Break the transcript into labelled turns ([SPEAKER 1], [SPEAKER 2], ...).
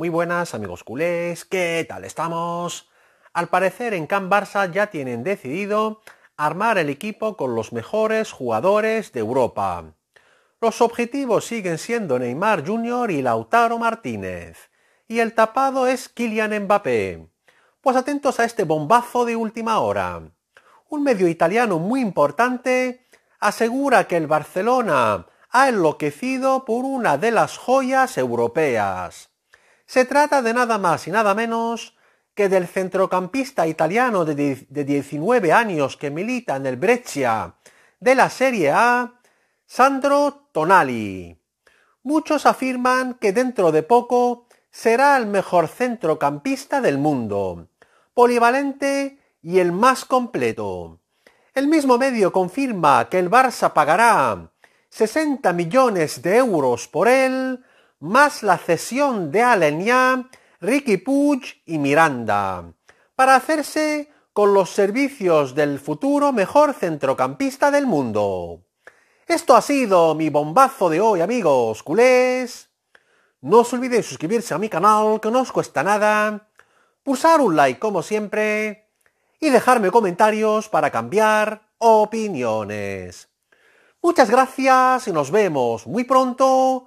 [SPEAKER 1] Muy buenas amigos culés, ¿qué tal estamos? Al parecer en Camp Barça ya tienen decidido armar el equipo con los mejores jugadores de Europa. Los objetivos siguen siendo Neymar Jr. y Lautaro Martínez. Y el tapado es Kylian Mbappé. Pues atentos a este bombazo de última hora. Un medio italiano muy importante asegura que el Barcelona ha enloquecido por una de las joyas europeas se trata de nada más y nada menos que del centrocampista italiano de 19 años que milita en el Breccia de la Serie A, Sandro Tonali. Muchos afirman que dentro de poco será el mejor centrocampista del mundo, polivalente y el más completo. El mismo medio confirma que el Barça pagará 60 millones de euros por él, más la cesión de Alenia, Ricky Puig y Miranda, para hacerse con los servicios del futuro mejor centrocampista del mundo. Esto ha sido mi bombazo de hoy, amigos culés. No os olvidéis suscribirse a mi canal, que no os cuesta nada, pulsar un like como siempre y dejarme comentarios para cambiar opiniones. Muchas gracias y nos vemos muy pronto